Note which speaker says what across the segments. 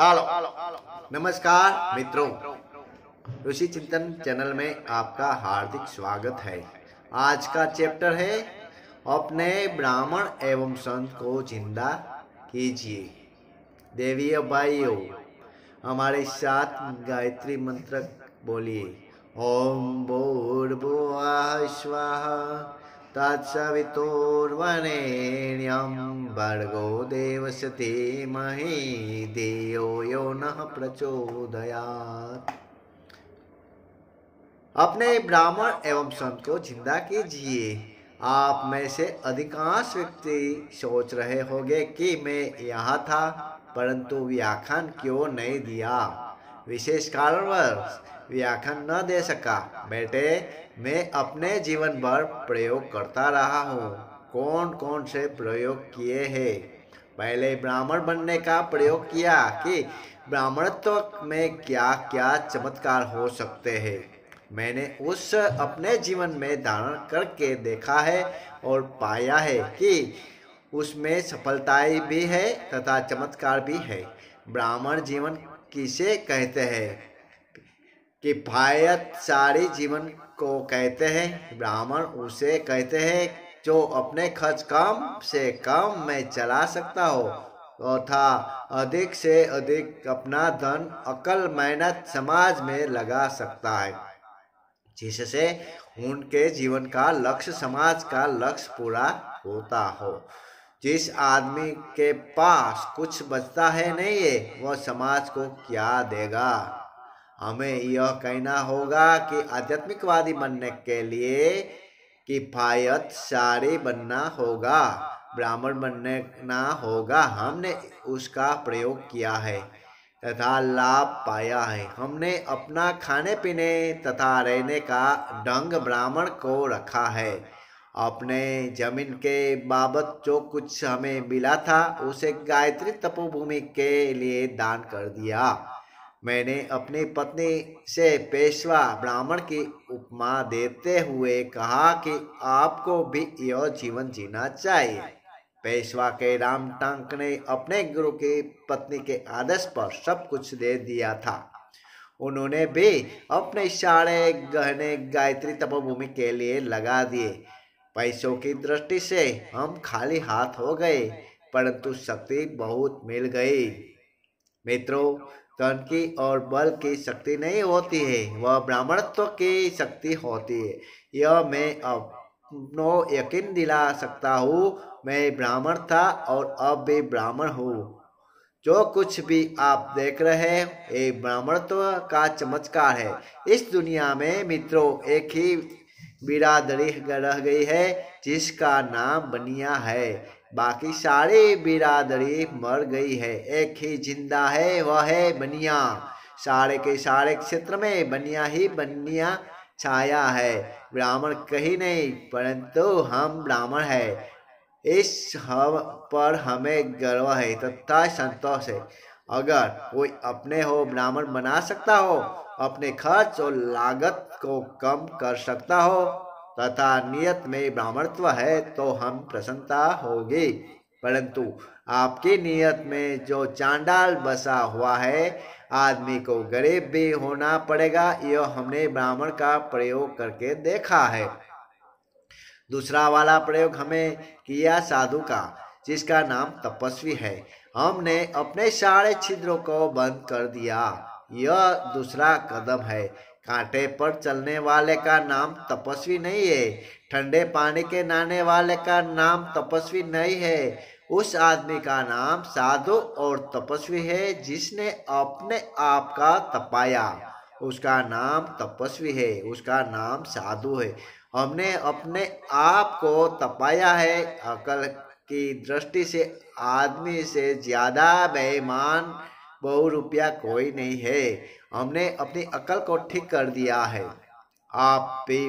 Speaker 1: hello नमस्कार मित्रों ऋषि चिंतन चैनल में आपका हार्दिक स्वागत है आज का चैप्टर है अपने ब्राह्मण एवं संत को जिंदा कीजिए देवीय भाइयों हमारे साथ गायत्री मंत्र बोलिए ओम बो स्वाहा तत्सवितुर्वरेण्यं भर्गो देवस्य धीमहि धियो यो नः प्रचोदयात् अपने ब्राह्मण एवं संत को जिंदा कीजिए आप में से अधिकांश व्यक्ति सोच रहे होंगे कि मैं यहाँ था परंतु व्याख्यान क्यों नहीं दिया विशेष कारणवश व्याख्यान न दे सका बेटे मैं अपने जीवन भर प्रयोग करता रहा हूँ कौन कौन से प्रयोग किए हैं पहले ब्राह्मण बनने का प्रयोग किया कि ब्राह्मणत्व में क्या क्या चमत्कार हो सकते हैं मैंने उस अपने जीवन में धारण करके देखा है और पाया है कि उसमें सफलताएं भी है तथा चमत्कार भी है ब्राह्मण जीवन किसे कहते हैं किफ़ायत सारी जीवन को कहते हैं ब्राह्मण उसे कहते हैं जो अपने खर्च कम से कम में चला सकता हो तथा अधिक से अधिक अपना धन अकल मेहनत समाज में लगा सकता है जिससे उनके जीवन का लक्ष्य समाज का लक्ष्य पूरा होता हो जिस आदमी के पास कुछ बचता है नहीं है वह समाज को क्या देगा हमें यह कहना होगा कि आध्यात्मिकवादी बनने के लिए किफायत सारी बनना होगा ब्राह्मण बनने ना होगा हमने उसका प्रयोग किया है तथा लाभ पाया है हमने अपना खाने पीने तथा रहने का ढंग ब्राह्मण को रखा है अपने जमीन के बाबत जो कुछ हमें मिला था उसे गायत्री तपोभूमि के लिए दान कर दिया मैंने अपनी पत्नी से पेशवा ब्राह्मण की उपमा देते हुए कहा कि आपको भी यह जीवन जीना चाहिए पेशवा के राम टांक ने अपने गुरु की पत्नी के आदेश पर सब कुछ दे दिया था उन्होंने भी अपने सारे गहने गायत्री तपोभूमि के लिए लगा दिए पैसों की दृष्टि से हम खाली हाथ हो गए परंतु शक्ति बहुत मिल गई मित्रों तन की और बल की शक्ति नहीं होती है वह ब्राह्मणत्व की शक्ति होती है यह मैं अपनो यकीन दिला सकता हूँ मैं ब्राह्मण था और अब भी ब्राह्मण हूँ जो कुछ भी आप देख रहे हैं ये ब्राह्मणत्व का चमत्कार है इस दुनिया में मित्रों एक ही बिरादरी रह गई है जिसका नाम बनिया है बाकी सारे बिरादरी मर गई है एक ही जिंदा है वह है बनिया सारे के सारे क्षेत्र में बनिया ही बनिया छाया है ब्राह्मण कहीं नहीं परंतु हम ब्राह्मण है इस हम पर हमें गर्व है तथा संतोष है अगर कोई अपने हो ब्राह्मण बना सकता हो अपने खर्च और लागत को कम कर सकता हो तथा नियत में ब्राह्मणत्व है तो हम प्रसन्नता होगी परंतु आपकी नियत में जो चांडाल बसा हुआ है आदमी को गरीब भी होना पड़ेगा यह हमने ब्राह्मण का प्रयोग करके देखा है दूसरा वाला प्रयोग हमें किया साधु का जिसका नाम तपस्वी है हमने अपने सारे छिद्रों को बंद कर दिया यह दूसरा कदम है कांटे पर चलने वाले का नाम तपस्वी नहीं है ठंडे पानी के नहाने वाले का नाम तपस्वी नहीं है उस आदमी का नाम साधु और तपस्वी है जिसने अपने आप का तपाया उसका नाम तपस्वी है उसका नाम साधु है हमने अपने आप को तपाया है अकल की दृष्टि से आदमी से ज्यादा बेईमान बहु रुपया कोई नहीं है हमने अपनी अकल को ठीक कर दिया है आप भी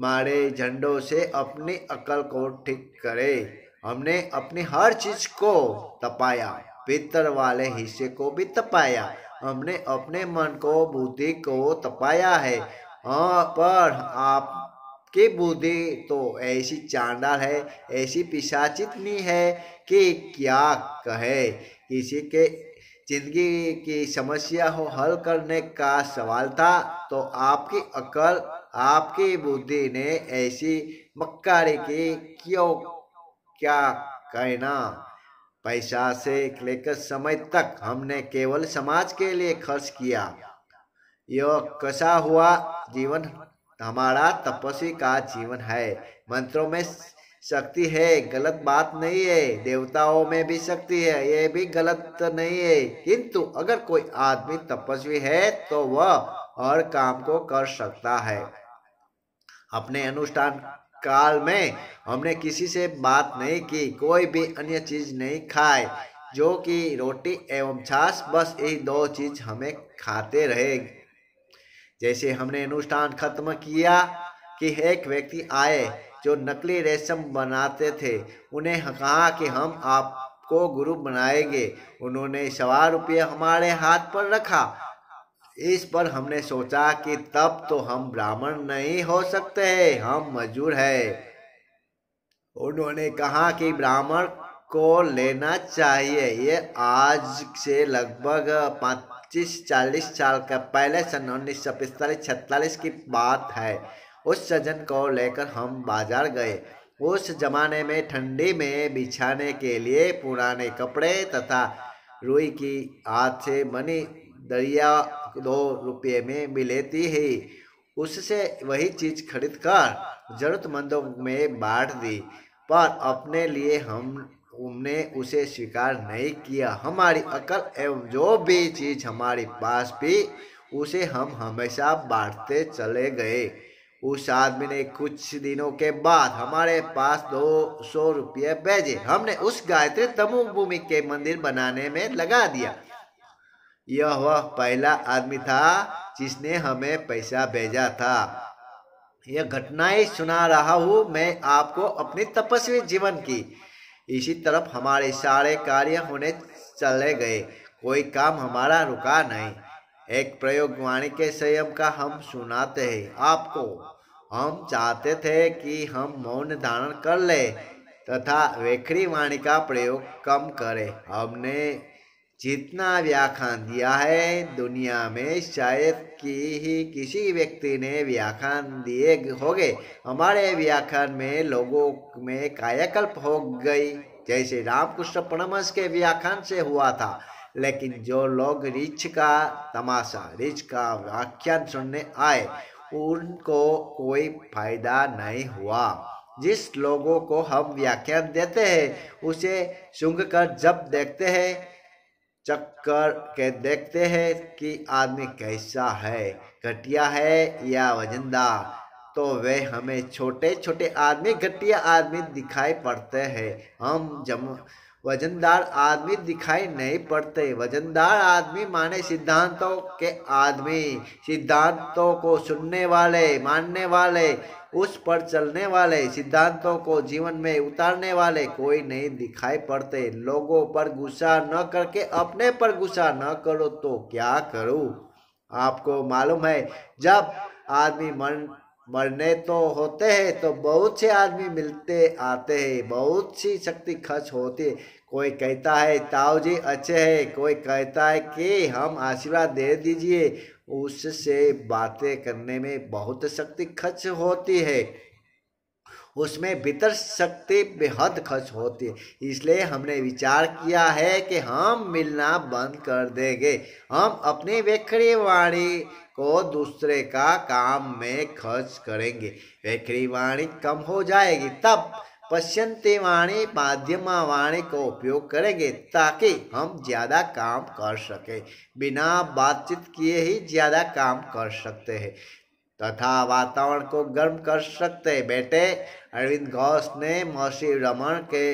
Speaker 1: मारे झंडों से अपनी अकल को ठीक करें हमने अपनी हर चीज को तपाया पितर वाले हिस्से को भी तपाया हमने अपने मन को बुद्धि को तपाया है हाँ पर आपकी बुद्धि तो ऐसी चांडाल है ऐसी पिशाचित नहीं है कि क्या कहे किसी के जिंदगी की समस्या को हल करने का सवाल था तो आपकी अकल आपकी बुद्धि ने ऐसी मक्कारी की क्यों क्या कहना पैसा से लेकर समय तक हमने केवल समाज के लिए खर्च किया यह कसा हुआ जीवन हमारा तपस्वी का जीवन है मंत्रों में शक्ति है गलत बात नहीं है देवताओं में भी शक्ति है ये भी गलत नहीं है किंतु अगर कोई आदमी तपस्वी है तो वह हर काम को कर सकता है अपने अनुष्ठान काल में हमने किसी से बात नहीं की कोई भी अन्य चीज नहीं खाए जो कि रोटी एवं छाछ बस यही दो चीज हमें खाते रहे जैसे हमने अनुष्ठान खत्म किया कि एक व्यक्ति आए जो नकली रेशम बनाते थे उन्हें कहा कि हम आपको गुरु बनाएंगे उन्होंने सवा रुपये हमारे हाथ पर रखा इस पर हमने सोचा कि तब तो हम ब्राह्मण नहीं हो सकते हैं हम मजूर हैं उन्होंने कहा कि ब्राह्मण को लेना चाहिए ये आज से लगभग पच्चीस चालीस साल का पहले सन उन्नीस सौ पिस्तालीस छत्तालीस की बात है उस सजन को लेकर हम बाजार गए उस जमाने में ठंडी में बिछाने के लिए पुराने कपड़े तथा रुई की हाथ से बनी दरिया दो रुपये में मिलती ही उससे वही चीज खरीद कर जरूरतमंदों में बांट दी पर अपने लिए हम हमने उसे स्वीकार नहीं किया हमारी अकल एवं जो भी चीज हमारे पास भी उसे हम हमेशा बांटते चले गए उस आदमी ने कुछ दिनों के बाद हमारे पास दो सौ रुपये भेजे हमने उस गायत्री तमु भूमि के मंदिर बनाने में लगा दिया यह वह पहला आदमी था जिसने हमें पैसा भेजा था यह घटनाएं सुना रहा हूँ मैं आपको अपने तपस्वी जीवन की इसी तरफ हमारे सारे कार्य होने चले गए कोई काम हमारा रुका नहीं एक प्रयोग वाणी के संयम का हम सुनाते हैं आपको हम चाहते थे कि हम मौन धारण कर ले तथा वेखरी वाणी का प्रयोग कम करें हमने जितना व्याख्यान दिया है दुनिया में शायद कि ही किसी व्यक्ति ने व्याख्यान दिए होंगे हमारे व्याख्यान में लोगों में कायाकल्प हो गई जैसे रामकृष्ण परमस के व्याख्यान से हुआ था लेकिन जो लोग रिच का तमाशा रिच का व्याख्यान सुनने आए उनको कोई फायदा नहीं हुआ जिस लोगों को हम व्याख्यान देते हैं उसे सुंग कर जब देखते हैं चक्कर के देखते हैं कि आदमी कैसा है घटिया है या वजनदार तो वे हमें छोटे छोटे आदमी घटिया आदमी दिखाई पड़ते हैं हम जम वजनदार आदमी दिखाई नहीं पड़ते वजनदार आदमी माने सिद्धांतों के आदमी सिद्धांतों को सुनने वाले मानने वाले उस पर चलने वाले सिद्धांतों को जीवन में उतारने वाले कोई नहीं दिखाई पड़ते लोगों पर गुस्सा न करके अपने पर गुस्सा न करो तो क्या करो आपको मालूम है जब आदमी मन मरने तो होते हैं तो बहुत से आदमी मिलते आते हैं बहुत सी शक्ति खर्च होती है कोई कहता है ताऊ जी अच्छे है कोई कहता है कि हम आशीर्वाद दे दीजिए उससे बातें करने में बहुत शक्ति खर्च होती है उसमें भीतर शक्ति बेहद खर्च होती है इसलिए हमने विचार किया है कि हम मिलना बंद कर देंगे हम अपनी वेखरी वाणी को दूसरे का काम में खर्च करेंगे वेखरी वाणी कम हो जाएगी तब पश्यंते वाणी माध्यमा वाणी का उपयोग करेंगे ताकि हम ज़्यादा काम कर सके बिना बातचीत किए ही ज़्यादा काम कर सकते हैं तथा वातावरण को गर्म कर सकते हैं बेटे अरविंद घोष ने मौसी रमन के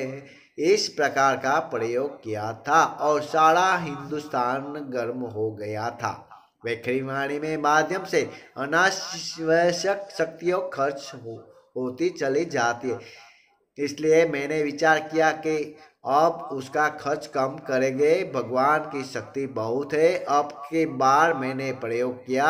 Speaker 1: इस प्रकार का प्रयोग किया था और सारा हिंदुस्तान गर्म हो गया था वाणी में माध्यम से अनावश्यक शक्तियों खर्च हो, होती चली जाती है इसलिए मैंने विचार किया कि अब उसका खर्च कम करेंगे भगवान की शक्ति बहुत है अब के बार मैंने प्रयोग किया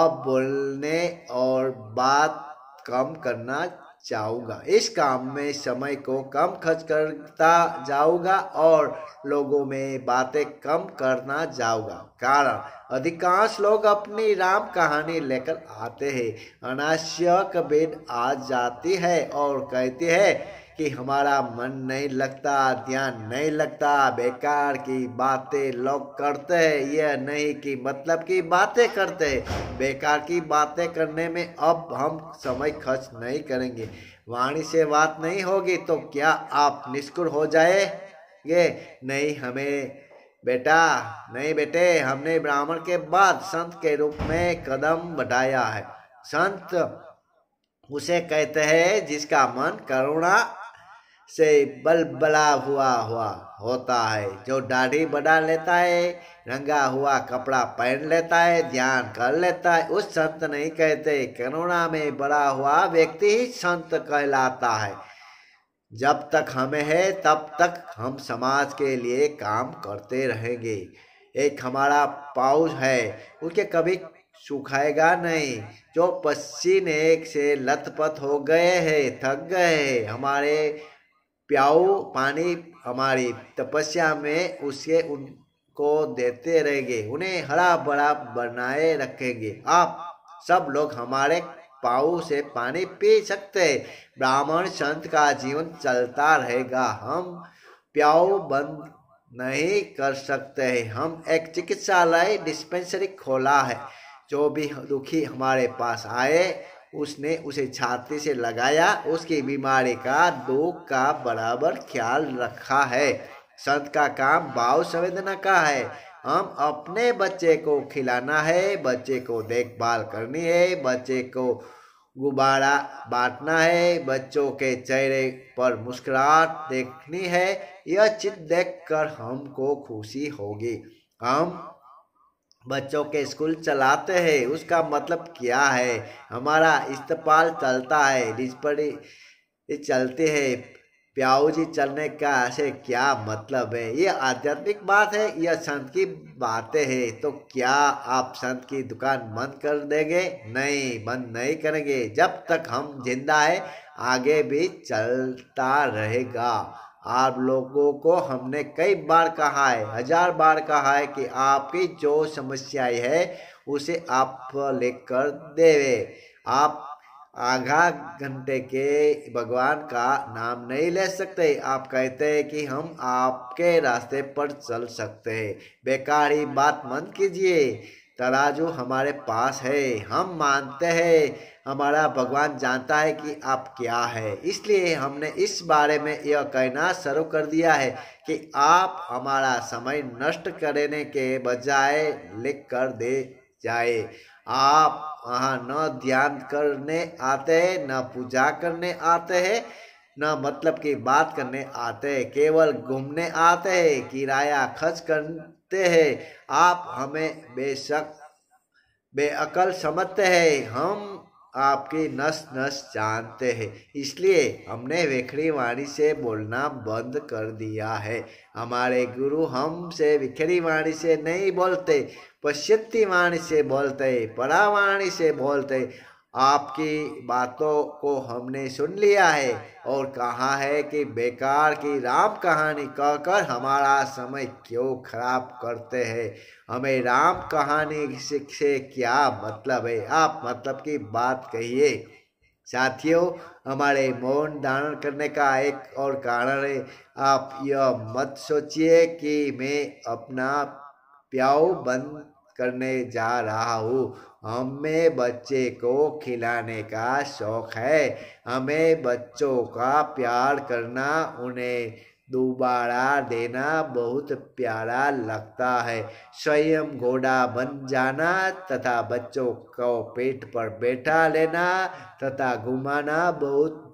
Speaker 1: अब बोलने और बात कम करना जाऊंगा इस काम में समय को कम खर्च करता जाऊंगा और लोगों में बातें कम करना जाऊंगा कारण अधिकांश लोग अपनी राम कहानी लेकर आते हैं अनाश्यक बेद आ जाती है और कहती है कि हमारा मन नहीं लगता ध्यान नहीं लगता बेकार की बातें लोग करते हैं यह नहीं कि मतलब की बातें करते हैं बेकार की बातें करने में अब हम समय खर्च नहीं करेंगे वाणी से बात नहीं होगी तो क्या आप निष्कुर हो जाएंगे नहीं हमें बेटा नहीं बेटे हमने ब्राह्मण के बाद संत के रूप में कदम बढ़ाया है संत उसे कहते हैं जिसका मन करुणा से बलबला हुआ हुआ होता है जो दाढ़ी बना लेता है रंगा हुआ कपड़ा पहन लेता है ध्यान कर लेता है उस संत नहीं कहते करुणा में बड़ा हुआ व्यक्ति ही संत कहलाता है जब तक हमें है तब तक हम समाज के लिए काम करते रहेंगे एक हमारा पाउज है उसके कभी सुखाएगा नहीं जो पसीने से लथपथ हो गए हैं थक गए हमारे प्याऊ पानी हमारी तपस्या में उसके उनको देते रहेंगे उन्हें हरा भरा बनाए रखेंगे आप सब लोग हमारे पाऊ से पानी पी सकते हैं ब्राह्मण संत का जीवन चलता रहेगा हम प्याऊ बंद नहीं कर सकते हैं हम एक चिकित्सालय डिस्पेंसरी खोला है जो भी दुखी हमारे पास आए उसने उसे छाती से लगाया उसके बीमारी का दो का बराबर ख्याल रखा है संत का काम भाव संवेदना का है हम अपने बच्चे को खिलाना है बच्चे को देखभाल करनी है बच्चे को गुब्बारा बांटना है बच्चों के चेहरे पर मुस्कुराहट देखनी है यह चित देखकर हमको खुशी होगी हम बच्चों के स्कूल चलाते हैं उसका मतलब क्या है हमारा इस्तेमाल चलता है रिजपड़ी चलते हैं प्याऊजी चलने का से क्या मतलब है ये आध्यात्मिक बात है या संत की बातें हैं तो क्या आप संत की दुकान बंद कर देंगे नहीं बंद नहीं करेंगे जब तक हम जिंदा है आगे भी चलता रहेगा आप लोगों को हमने कई बार कहा है हजार बार कहा है कि आपकी जो समस्याएं है उसे आप लेकर देवे आप आधा घंटे के भगवान का नाम नहीं ले सकते आप कहते हैं कि हम आपके रास्ते पर चल सकते हैं बेकार ही बात मत कीजिए तराजू हमारे पास है हम मानते हैं हमारा भगवान जानता है कि आप क्या है इसलिए हमने इस बारे में यह कहना शुरू कर दिया है कि आप हमारा समय नष्ट करने के बजाय लिख कर दे जाए आप वहाँ न ध्यान करने आते हैं न पूजा करने आते हैं न मतलब की बात करने आते हैं केवल घूमने आते हैं किराया खर्च कर सकते हैं आप हमें बेशक बेअकल समझते हैं हम आपकी नस नस जानते हैं इसलिए हमने विखरी वाणी से बोलना बंद कर दिया है हमारे गुरु हमसे विखरी वाणी से नहीं बोलते पश्चिमी वाणी से बोलते परावाणी से बोलते आपकी बातों को हमने सुन लिया है और कहा है कि बेकार की राम कहानी कहकर हमारा समय क्यों खराब करते हैं हमें राम कहानी से क्या मतलब है आप मतलब की बात कहिए साथियों हमारे मौन धारण करने का एक और कारण है आप यह मत सोचिए कि मैं अपना प्याऊ बंद करने जा रहा हूँ हमें बच्चे को खिलाने का शौक है हमें बच्चों का प्यार करना उन्हें दोबारा देना बहुत प्यारा लगता है स्वयं घोड़ा बन जाना तथा बच्चों को पेट पर बैठा लेना तथा घुमाना बहुत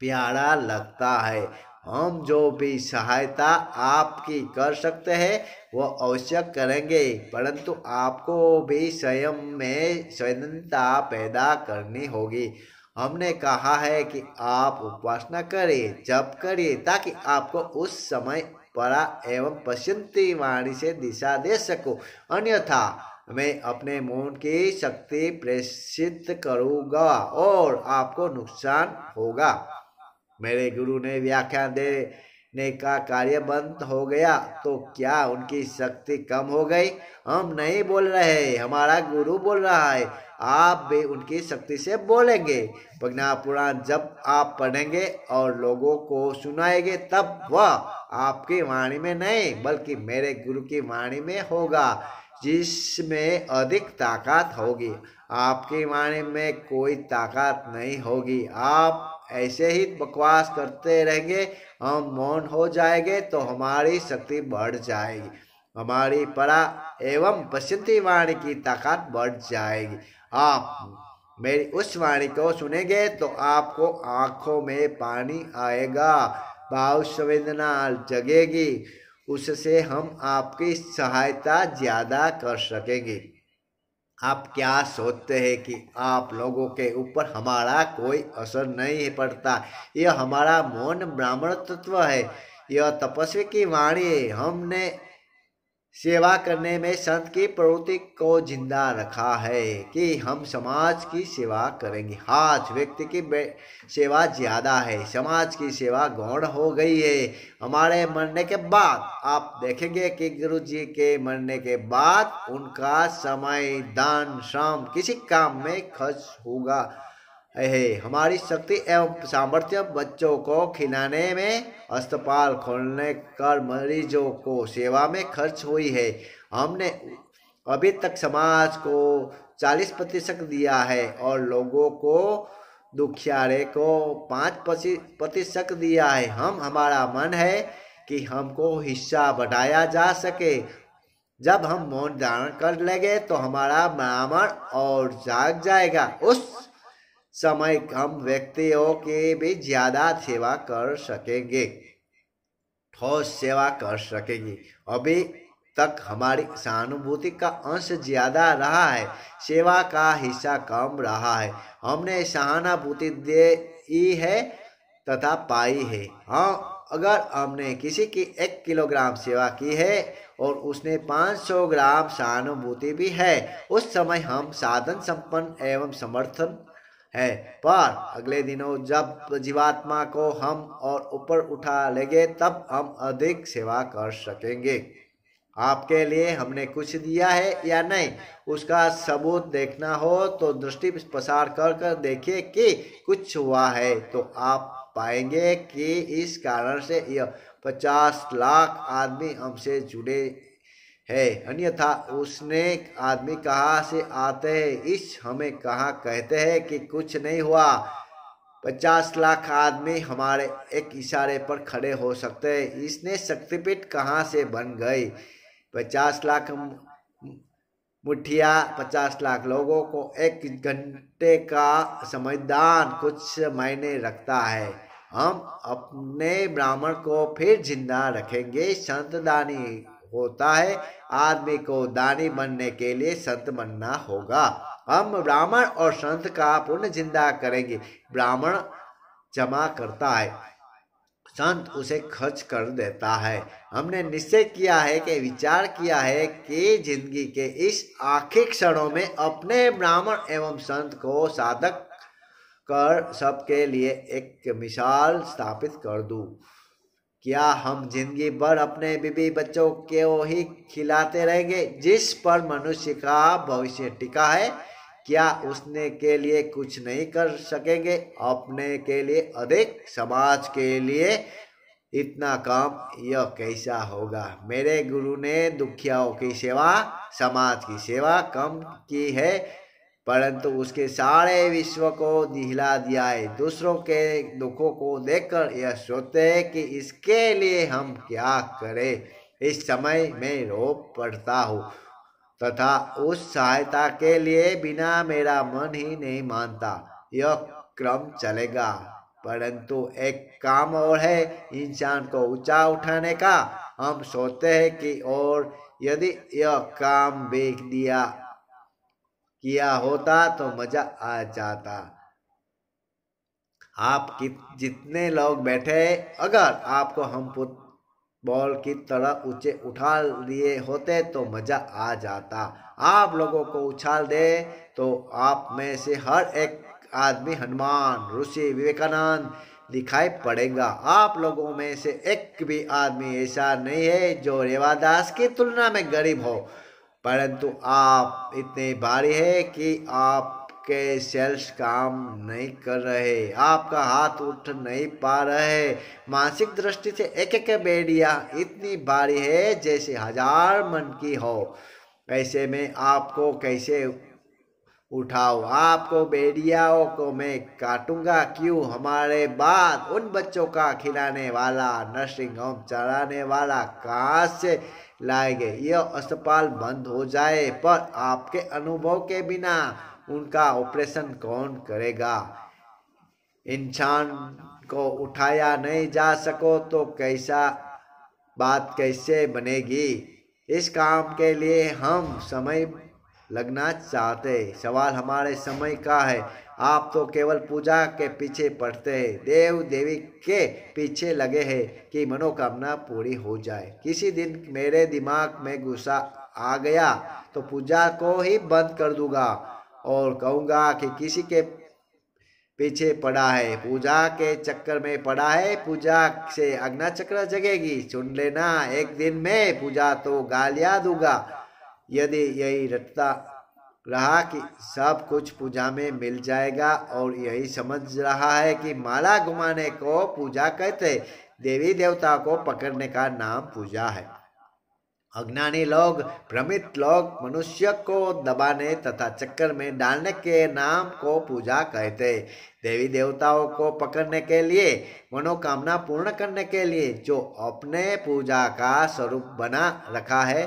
Speaker 1: प्यारा लगता है हम जो भी सहायता आपकी कर सकते हैं वो अवश्य करेंगे परंतु आपको भी स्वयं में स्वतंत्रता पैदा करनी होगी हमने कहा है कि आप उपासना करें जप करें ताकि आपको उस समय परा एवं पश्चिमी वाणी से दिशा दे सको अन्यथा मैं अपने मन की शक्ति प्रेषित करूँगा और आपको नुकसान होगा मेरे गुरु ने व्याख्यान देने का कार्य बंद हो गया तो क्या उनकी शक्ति कम हो गई हम नहीं बोल रहे हमारा गुरु बोल रहा है आप भी उनकी शक्ति से बोलेंगे प्रज्ञा पुराण जब आप पढ़ेंगे और लोगों को सुनाएंगे तब वह आपकी वाणी में नहीं बल्कि मेरे गुरु की वाणी में होगा जिसमें अधिक ताकत होगी आपकी वाणी में कोई ताकत नहीं होगी आप ऐसे ही बकवास करते रहेंगे हम मौन हो जाएंगे तो हमारी शक्ति बढ़ जाएगी हमारी परा एवं बसंती वाणी की ताकत बढ़ जाएगी आप मेरी उस वाणी को सुनेंगे तो आपको आंखों में पानी आएगा भाव संवेदना जगेगी उससे हम आपकी सहायता ज़्यादा कर सकेंगे आप क्या सोचते हैं कि आप लोगों के ऊपर हमारा कोई असर नहीं पड़ता यह हमारा मौन ब्राह्मण तत्व है यह तपस्वी की वाणी है हमने सेवा करने में संत की प्रवृत्ति को जिंदा रखा है कि हम समाज की सेवा करेंगे हाथ व्यक्ति की सेवा ज़्यादा है समाज की सेवा गौण हो गई है हमारे मरने के बाद आप देखेंगे कि गुरु जी के मरने के बाद उनका समय दान श्रम किसी काम में खर्च होगा है हमारी शक्ति एवं सामर्थ्य बच्चों को खिलाने में अस्पताल खोलने कर मरीजों को सेवा में खर्च हुई है हमने अभी तक समाज को 40 प्रतिशत दिया है और लोगों को दुखियारे को पाँच प्रतिशत दिया है हम हमारा मन है कि हमको हिस्सा बढ़ाया जा सके जब हम मौन धारण कर लेंगे तो हमारा ब्राह्मण और जाग जाएगा उस समय हम व्यक्तियों के भी ज़्यादा सेवा कर सकेंगे ठोस सेवा कर सकेंगे अभी तक हमारी सहानुभूति का अंश ज्यादा रहा है सेवा का हिस्सा कम रहा है हमने सहानुभूति दे ही है तथा पाई है हाँ अगर हमने किसी की एक किलोग्राम सेवा की है और उसने 500 ग्राम सहानुभूति भी है उस समय हम साधन संपन्न एवं समर्थन है पर अगले दिनों जब जीवात्मा को हम और ऊपर उठा लेंगे तब हम अधिक सेवा कर सकेंगे आपके लिए हमने कुछ दिया है या नहीं उसका सबूत देखना हो तो दृष्टि प्रसार कर कर देखिए कि कुछ हुआ है तो आप पाएंगे कि इस कारण से यह पचास लाख आदमी हमसे जुड़े है अन्यथा उसने आदमी कहाँ से आते हैं इस हमें कहा कहते हैं कि कुछ नहीं हुआ पचास लाख आदमी हमारे एक इशारे पर खड़े हो सकते हैं इसने शक्तिपीठ कहाँ से बन गई पचास लाख मुठिया पचास लाख लोगों को एक घंटे का समझदान कुछ मायने रखता है हम अपने ब्राह्मण को फिर जिंदा रखेंगे संतदानी होता है आदमी को दानी बनने के लिए संत बनना होगा हम ब्राह्मण और संत का पुण्य जिंदा करेंगे ब्राह्मण जमा करता है संत उसे खर्च कर देता है हमने निश्चय किया है कि विचार किया है कि जिंदगी के इस आखिर क्षणों में अपने ब्राह्मण एवं संत को साधक कर सबके लिए एक मिसाल स्थापित कर दूं क्या हम जिंदगी भर अपने बीबी बच्चों को ही खिलाते रहेंगे जिस पर मनुष्य का भविष्य टिका है क्या उसने के लिए कुछ नहीं कर सकेंगे अपने के लिए अधिक समाज के लिए इतना काम यह कैसा होगा मेरे गुरु ने दुखियाओं की सेवा समाज की सेवा कम की है परंतु उसके सारे विश्व को दिहला दिया है दूसरों के दुखों को देखकर यह सोचते हैं कि इसके लिए हम क्या करें इस समय मैं रो पड़ता हूँ तथा उस सहायता के लिए बिना मेरा मन ही नहीं मानता यह क्रम चलेगा परंतु एक काम और है इंसान को ऊंचा उठाने का हम सोचते हैं कि और यदि यह काम बेच दिया किया होता तो मजा आ जाता आप जितने लोग बैठे अगर आपको हम बॉल की तरह ऊंचे उठा लिए होते तो मजा आ जाता आप लोगों को उछाल दे तो आप में से हर एक आदमी हनुमान ऋषि विवेकानंद दिखाई पड़ेगा आप लोगों में से एक भी आदमी ऐसा नहीं है जो रेवादास की तुलना में गरीब हो परंतु आप इतने भारी है कि आपके सेल्स काम नहीं कर रहे आपका हाथ उठ नहीं पा रहे मानसिक दृष्टि से एक एक बेड़िया इतनी भारी है जैसे हजार मन की हो ऐसे में आपको कैसे उठाओ आपको बेड़ियाओं को मैं काटूंगा क्यों हमारे बाद उन बच्चों का खिलाने वाला नर्सिंग होम चलाने वाला कहाँ से लाएंगे यह अस्पताल बंद हो जाए पर आपके अनुभव के बिना उनका ऑपरेशन कौन करेगा इंसान को उठाया नहीं जा सको तो कैसा बात कैसे बनेगी इस काम के लिए हम समय लगना चाहते सवाल हमारे समय का है आप तो केवल पूजा के पीछे पड़ते हैं देव देवी के पीछे लगे हैं कि मनोकामना पूरी हो जाए किसी दिन मेरे दिमाग में गुस्सा आ गया तो पूजा को ही बंद कर दूंगा और कहूँगा कि किसी के पीछे पड़ा है पूजा के चक्कर में पड़ा है पूजा से अग्ना चक्र जगेगी सुन लेना एक दिन में पूजा तो गालिया दूंगा यदि यही रटता रहा कि सब कुछ पूजा में मिल जाएगा और यही समझ रहा है कि माला घुमाने को पूजा कहते देवी देवता को पकड़ने का नाम पूजा है अज्ञानी लोग भ्रमित लोग मनुष्य को दबाने तथा चक्कर में डालने के नाम को पूजा कहते देवी देवताओं को पकड़ने के लिए मनोकामना पूर्ण करने के लिए जो अपने पूजा का स्वरूप बना रखा है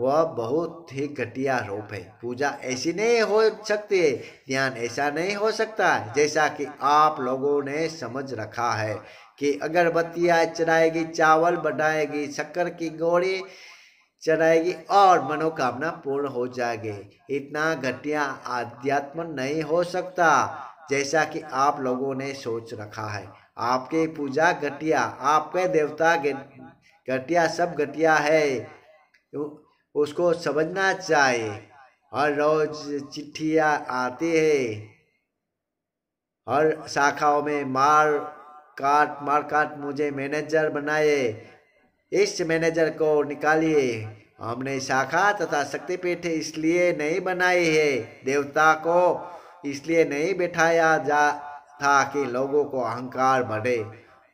Speaker 1: वह बहुत ही घटिया रूप है पूजा ऐसी नहीं हो सकती है ध्यान ऐसा नहीं हो सकता है जैसा कि आप लोगों ने समझ रखा है कि अगरबत्तियाँ चढ़ाएगी चावल बढ़ाएगी शक्कर की गोड़ी चढ़ाएगी और मनोकामना पूर्ण हो जाएगी इतना घटिया आध्यात्म नहीं हो सकता जैसा कि आप लोगों ने सोच रखा है आपके पूजा घटिया आपके देवता घटिया सब घटिया है उसको समझना चाहिए हर रोज चिट्ठियाँ आती है हर शाखाओं में मार काट मार काट मुझे मैनेजर बनाए इस मैनेजर को निकालिए हमने शाखा तथा शक्तिपीठ इसलिए नहीं बनाई है देवता को इसलिए नहीं बैठाया जा था कि लोगों को अहंकार बढ़े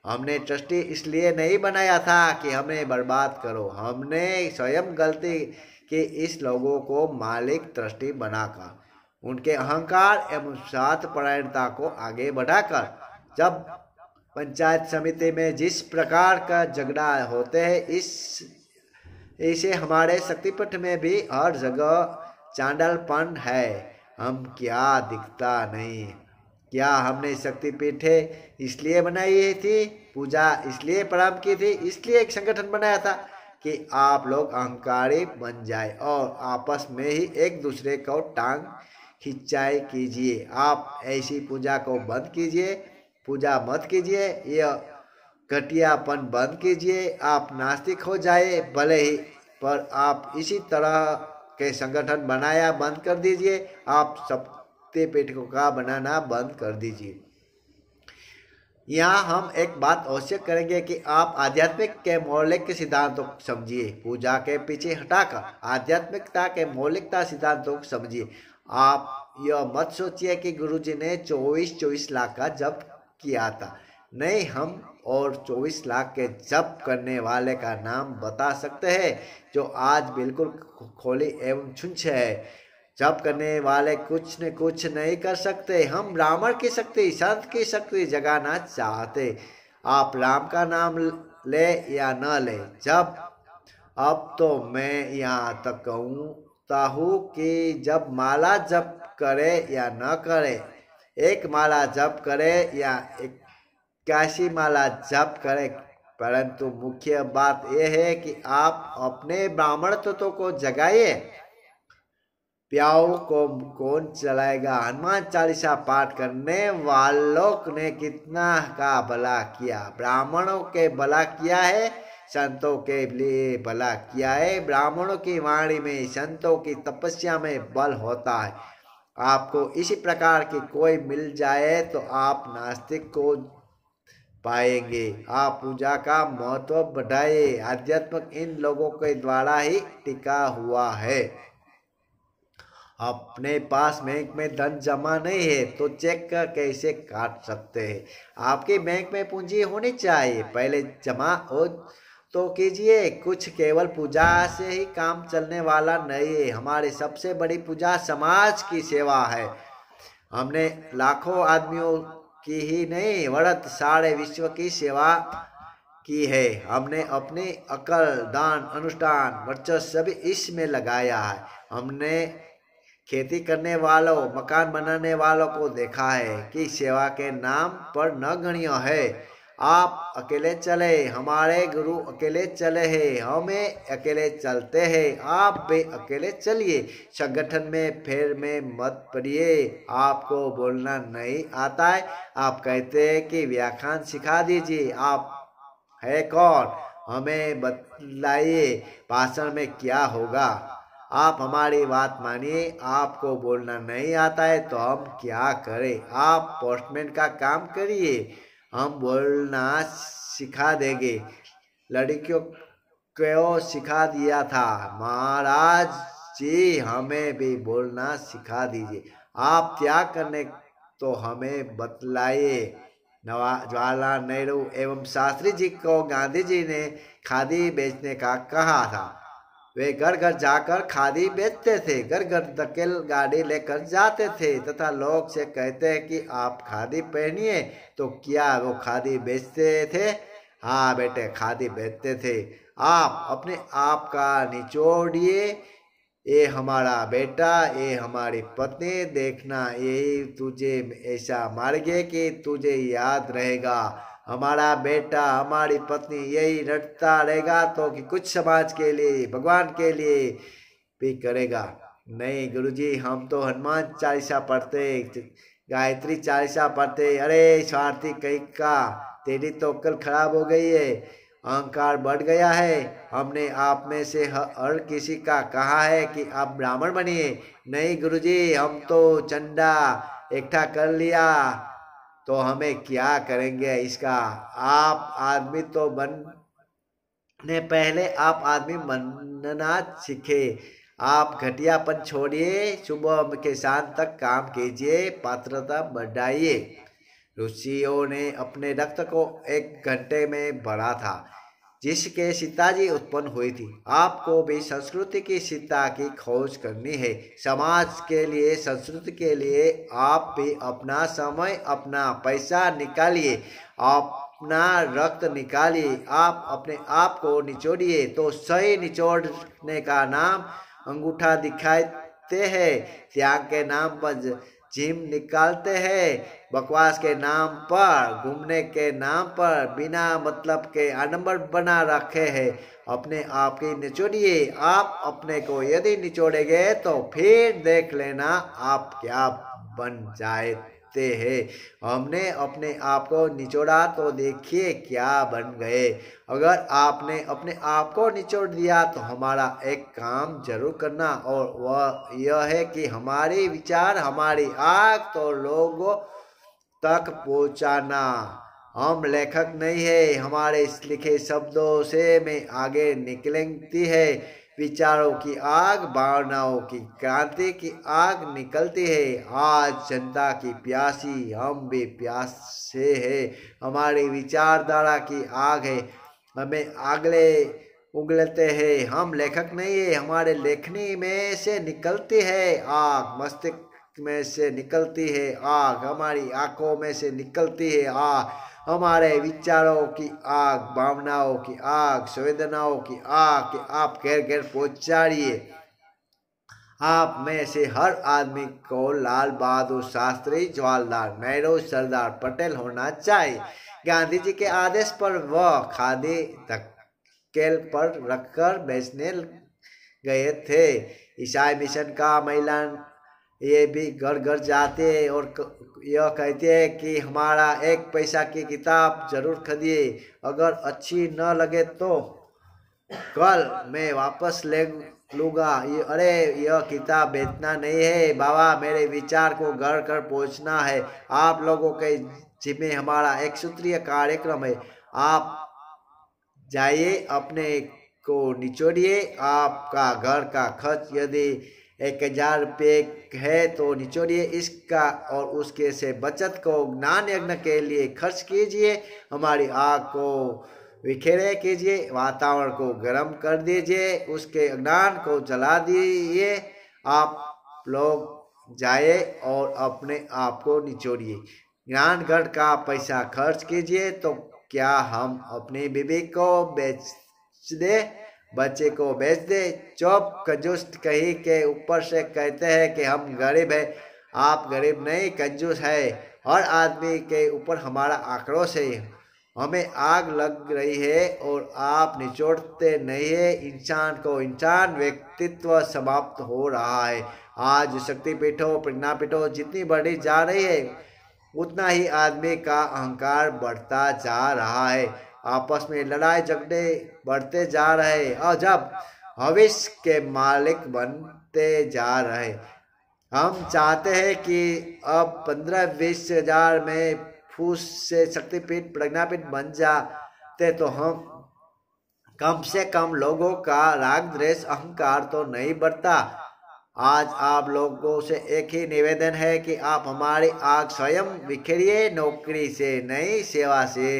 Speaker 1: हमने ट्रस्टी इसलिए नहीं बनाया था कि हमें बर्बाद करो हमने स्वयं गलती कि इस लोगों को मालिक ट्रस्टी बनाकर उनके अहंकार एवं साथ परायणता को आगे बढ़ाकर जब पंचायत समिति में जिस प्रकार का झगड़ा होते हैं इस इसे हमारे शक्तिपीठ में भी हर जगह चांडलपन है हम क्या दिखता नहीं क्या हमने शक्तिपीठ है इसलिए बनाई थी पूजा इसलिए प्रारंभ की थी इसलिए एक संगठन बनाया था कि आप लोग अहंकारी बन जाए और आपस में ही एक दूसरे को टांग खिंचाई कीजिए आप ऐसी पूजा को बंद कीजिए पूजा मत कीजिए यह घटियापन बंद कीजिए आप नास्तिक हो जाए भले ही पर आप इसी तरह के संगठन बनाया बंद कर दीजिए आप सब कुत्ते पेटियों का बनाना बंद कर दीजिए यहाँ हम एक बात अवश्य करेंगे कि आप आध्यात्मिक के मौलिक के सिद्धांतों को समझिए पूजा के पीछे हटाकर आध्यात्मिकता के मौलिकता सिद्धांतों को समझिए आप यह मत सोचिए कि गुरुजी ने चौबीस चौबीस लाख का जप किया था नहीं हम और चौबीस लाख के जप करने वाले का नाम बता सकते हैं जो आज बिल्कुल खोली एवं छुंछ है जब करने वाले कुछ न कुछ नहीं कर सकते हम ब्राह्मण की शक्ति संत की शक्ति जगाना चाहते आप राम का नाम ले या न ले जब अब तो मैं यहाँ तक कहूँता हूँ कि जब माला जप करे या न करे एक माला जप करे या इक्यासी माला जप करे परंतु मुख्य बात यह है कि आप अपने ब्राह्मण तत्व को जगाइए प्याऊ को कौन चलाएगा हनुमान चालीसा पाठ करने वालों ने कितना का भला किया ब्राह्मणों के भला किया है संतों के लिए भला किया है ब्राह्मणों की वाणी में संतों की तपस्या में बल होता है आपको इसी प्रकार की कोई मिल जाए तो आप नास्तिक को पाएंगे आप पूजा का महत्व बढ़ाए आध्यात्मिक इन लोगों के द्वारा ही टिका हुआ है अपने पास बैंक में धन जमा नहीं है तो चेक का कैसे काट सकते हैं आपके बैंक में पूंजी होनी चाहिए पहले जमा हो तो कीजिए कुछ केवल पूजा से ही काम चलने वाला नहीं है हमारी सबसे बड़ी पूजा समाज की सेवा है हमने लाखों आदमियों की ही नहीं वर्त सारे विश्व की सेवा की है हमने अपने अकल दान अनुष्ठान वर्चस्व सभी इसमें लगाया है हमने खेती करने वालों मकान बनाने वालों को देखा है कि सेवा के नाम पर न गणियो है आप अकेले चले हमारे गुरु अकेले चले हैं हमें अकेले चलते हैं आप भी अकेले चलिए संगठन में फेर में मत पड़िए आपको बोलना नहीं आता है आप कहते हैं कि व्याख्यान सिखा दीजिए आप है कौन हमें बतलाइए भाषण में क्या होगा आप हमारी बात मानिए आपको बोलना नहीं आता है तो हम क्या करें आप पोस्टमैन का काम करिए हम बोलना सिखा देंगे लड़कियों को सिखा दिया था महाराज जी हमें भी बोलना सिखा दीजिए आप क्या करने तो हमें बतलाइए नवा जवाहरलाल नेहरू एवं शास्त्री जी को गांधी जी ने खादी बेचने का कहा था वे घर घर जाकर खादी बेचते थे घर घर धकेल गाड़ी लेकर जाते थे तथा लोग से कहते हैं कि आप खादी पहनिए तो क्या वो खादी बेचते थे हाँ बेटे खादी बेचते थे आप अपने आप का निचोड़िए ये हमारा बेटा ये हमारी पत्नी देखना यही तुझे ऐसा मार्गे कि तुझे याद रहेगा हमारा बेटा हमारी पत्नी यही रटता रहेगा तो कि कुछ समाज के लिए भगवान के लिए भी करेगा नहीं गुरुजी हम तो हनुमान चालीसा पढ़ते गायत्री चालीसा पढ़ते अरे स्वार्थी कहीं का तेरी तो कल खराब हो गई है अहंकार बढ़ गया है हमने आप में से हर किसी का कहा है कि आप ब्राह्मण बनिए नहीं गुरुजी हम तो चंदा इकट्ठा कर लिया तो हमें क्या करेंगे इसका आप आदमी तो बन ने पहले आप आदमी मनना सीखे आप घटियापन छोड़िए सुबह के शाम तक काम कीजिए पात्रता बढ़ाइए रूसियों ने अपने रक्त को एक घंटे में बढ़ा था जिसके जी उत्पन्न हुई थी आपको भी संस्कृति की सीता की खोज करनी है समाज के लिए संस्कृति के लिए आप भी अपना समय अपना पैसा निकालिए आप अपना रक्त निकालिए आप अपने आप को निचोड़िए तो सही निचोड़ने का नाम अंगूठा दिखाते हैं त्याग के नाम पर जिम निकालते हैं बकवास के नाम पर घूमने के नाम पर बिना मतलब के आडम्बर बना रखे हैं अपने आप की निचोड़िए आप अपने को यदि निचोड़ेंगे तो फिर देख लेना आप क्या बन जाए सकते हैं हमने अपने आप को निचोड़ा तो देखिए क्या बन गए अगर आपने अपने आप को निचोड़ दिया तो हमारा एक काम जरूर करना और वह यह है कि हमारे विचार हमारी आग तो लोगों तक पहुंचाना हम लेखक नहीं है हमारे लिखे शब्दों से मैं आगे निकलती है विचारों की आग भावनाओं की क्रांति की आग निकलती है आज जनता की प्यासी हम भी प्यास से है हमारी विचारधारा की आग है हमें आगले उगलते हैं हम लेखक नहीं है हमारे लेखनी में से निकलती है आग मस्तिष्क में से निकलती है आग हमारी आंखों में से निकलती है आग हमारे विचारों की आग भावनाओं की आग संवेदनाओं की आग कि आप घर घर पहुंचाड़िए आप में से हर आदमी को लाल बहादुर शास्त्री जवाहरलाल नेहरू सरदार पटेल होना चाहिए गांधी जी के आदेश पर वह खादी धकेल पर रखकर बेचने गए थे ईसाई मिशन का महिला ये भी घर घर जाते और यह कहते हैं कि हमारा एक पैसा की किताब जरूर खरीदिए अगर अच्छी न लगे तो कल मैं वापस ले लूँगा ये अरे यह किताब बेचना नहीं है बाबा मेरे विचार को घर घर पहुँचना है आप लोगों के जिम्मे हमारा एक सूत्रीय कार्यक्रम है आप जाइए अपने को निचोड़िए आपका घर का खर्च यदि एक हजार रुपये है तो निचोड़िए इसका और उसके से बचत को ज्ञान यज्ञ के लिए खर्च कीजिए हमारी आग को बिखेरे कीजिए वातावरण को गर्म कर दीजिए उसके अज्ञान को जला दीजिए आप लोग जाए और अपने आप को निचोड़िए ज्ञानगढ़ का पैसा खर्च कीजिए तो क्या हम अपने विवेक को बेच दे बच्चे को बेच दे चौप कंजूस कहीं के ऊपर से कहते हैं कि हम गरीब हैं आप गरीब नहीं कंजूस है हर आदमी के ऊपर हमारा आंकड़ों से हमें आग लग रही है और आप निचोड़ते नहीं है इंसान को इंसान व्यक्तित्व समाप्त हो रहा है आज शक्ति पीठों प्रेरणा पीठों जितनी बढ़ी जा रही है उतना ही आदमी का अहंकार बढ़ता जा रहा है आपस में लड़ाई झगड़े बढ़ते जा रहे और जब भविष्य के मालिक बनते जा रहे हम चाहते हैं कि अब पंद्रह बीस हजार में फूस से शक्तिपीठ प्रज्ञापीठ बन जाते तो हम कम से कम लोगों का राग द्वेष अहंकार तो नहीं बढ़ता आज आप लोगों से एक ही निवेदन है कि आप हमारी आग स्वयं बिखेरिए नौकरी से नई सेवा से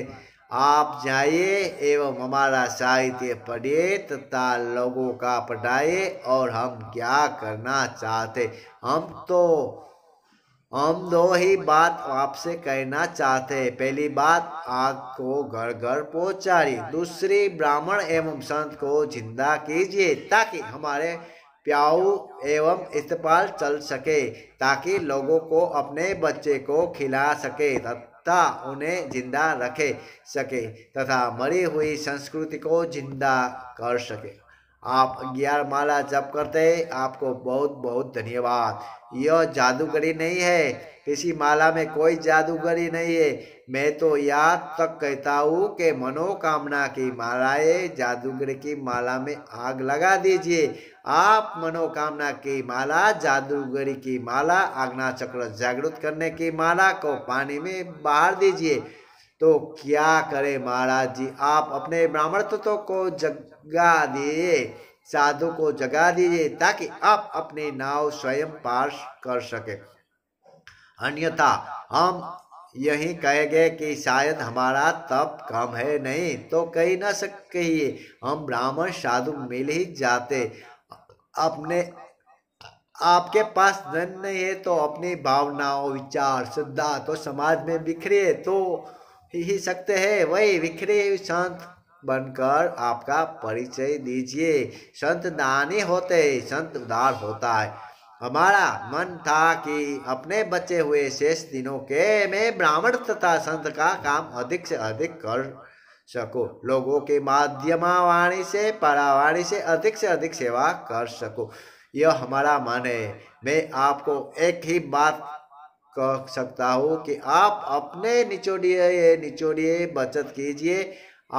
Speaker 1: आप जाइए एवं हमारा साहित्य पढ़िए तथा लोगों का पढ़ाए और हम क्या करना चाहते हम तो हम दो ही बात आपसे कहना चाहते हैं पहली बात आग को घर घर पहुंचाई दूसरी ब्राह्मण एवं संत को जिंदा कीजिए ताकि हमारे प्याऊ एवं इस्तेमाल चल सके ताकि लोगों को अपने बच्चे को खिला सके ता उन्हें जिंदा रखे सके तथा मरी हुई संस्कृति को जिंदा कर सके आप ग्यारह माला जप करते आपको बहुत बहुत धन्यवाद यह जादूगरी नहीं है किसी माला में कोई जादूगरी नहीं है मैं तो याद तक कहता हूँ कि मनोकामना की मालाएं जादूगरी की माला में आग लगा दीजिए आप मनोकामना की माला जादूगरी की माला आग्ना चक्र जागृत करने की माला को पानी में बाहर दीजिए तो क्या करें महाराज जी आप अपने तत्व को जगा दिए साधु को जगा दीजिए ताकि आप अपने नाव स्वयं पार कर सके अन्यथा हम यही कहेंगे कि शायद हमारा तप कम है नहीं तो कही ना सक कहिए हम ब्राह्मण साधु मिल ही जाते अपने आपके पास धन नहीं है तो अपनी भावनाओं विचार श्रद्धा तो समाज में बिखरे तो ही सकते हैं वही बिखरे संत बनकर आपका परिचय दीजिए संत दानी होते संत उदार होता है हमारा मन था कि अपने बचे हुए शेष दिनों के में ब्राह्मण तथा संत का काम अधिक से अधिक कर सको लोगों के वाणी से परावाणी से अधिक से अधिक सेवा कर सको यह हमारा मन है मैं आपको एक ही बात कह सकता हूँ कि आप अपने निचोड़िए निचोड़िए बचत कीजिए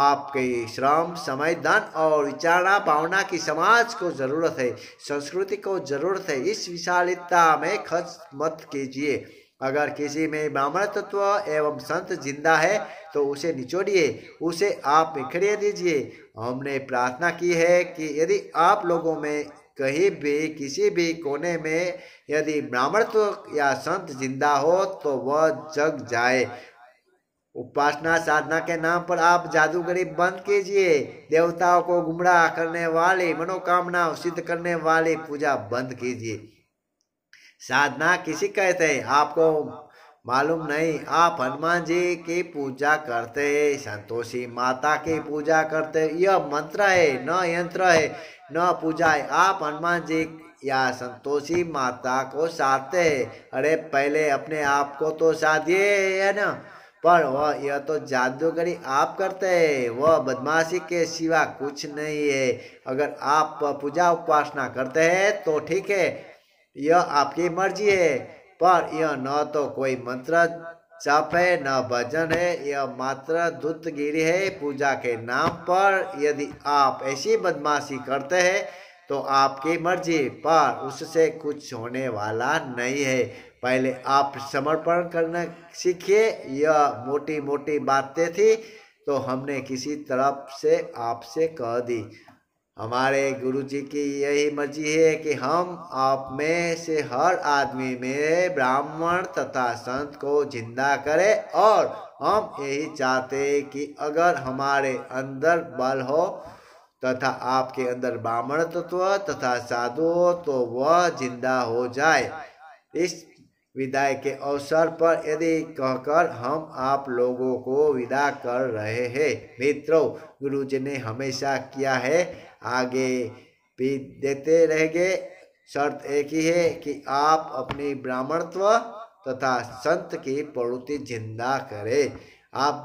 Speaker 1: आपके श्रम समय धन और विचारणा भावना की समाज को जरूरत है संस्कृति को जरूरत है इस विशालता में खर्च मत कीजिए अगर किसी में ब्राह्मण तत्व एवं संत जिंदा है तो उसे निचोड़िए उसे आप बिखरे दीजिए हमने प्रार्थना की है कि यदि आप लोगों में कहीं भी किसी भी कोने में यदि ब्राह्मणत्व या संत जिंदा हो तो वह जग जाए उपासना साधना के नाम पर आप जादूगरी बंद कीजिए देवताओं को गुमराह करने वाली मनोकामना सिद्ध करने वाली पूजा बंद कीजिए साधना किसी कहते हैं आपको मालूम नहीं आप हनुमान जी की पूजा करते हैं संतोषी माता की पूजा करते यह मंत्र है न यंत्र है न पूजा है आप हनुमान जी या संतोषी माता को साधते हैं अरे पहले अपने आप को तो साधिए है ना पर वह यह तो जादूगरी आप करते हैं वह बदमाशी के सिवा कुछ नहीं है अगर आप पूजा उपासना करते हैं तो ठीक है यह आपकी मर्जी है पर यह न तो कोई मंत्र चप है न भजन है यह मात्र दूतगिरी गिरी है पूजा के नाम पर यदि आप ऐसी बदमाशी करते हैं तो आपकी मर्जी पर उससे कुछ होने वाला नहीं है पहले आप समर्पण करना सीखिए यह मोटी मोटी बातें थी तो हमने किसी तरफ से आपसे कह दी हमारे गुरु जी की यही मर्जी है कि हम आप में से हर आदमी में ब्राह्मण तथा संत को जिंदा करें और हम यही चाहते कि अगर हमारे अंदर बल हो तथा आपके अंदर ब्राह्मण तत्व तथा साधु हो तो वह जिंदा हो जाए इस विदाई के अवसर पर यदि कहकर हम आप लोगों को विदा कर रहे हैं मित्रों गुरुजी ने हमेशा किया है आगे भी देते रह गए शर्त एक ही है कि आप अपनी ब्राह्मणत्व तथा संत की प्रवृत्ति जिंदा करें आप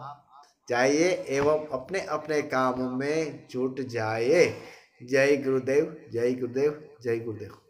Speaker 1: जाइए एवं अपने अपने कामों में जुट जाइए जय गुरुदेव जय गुरुदेव जय गुरुदेव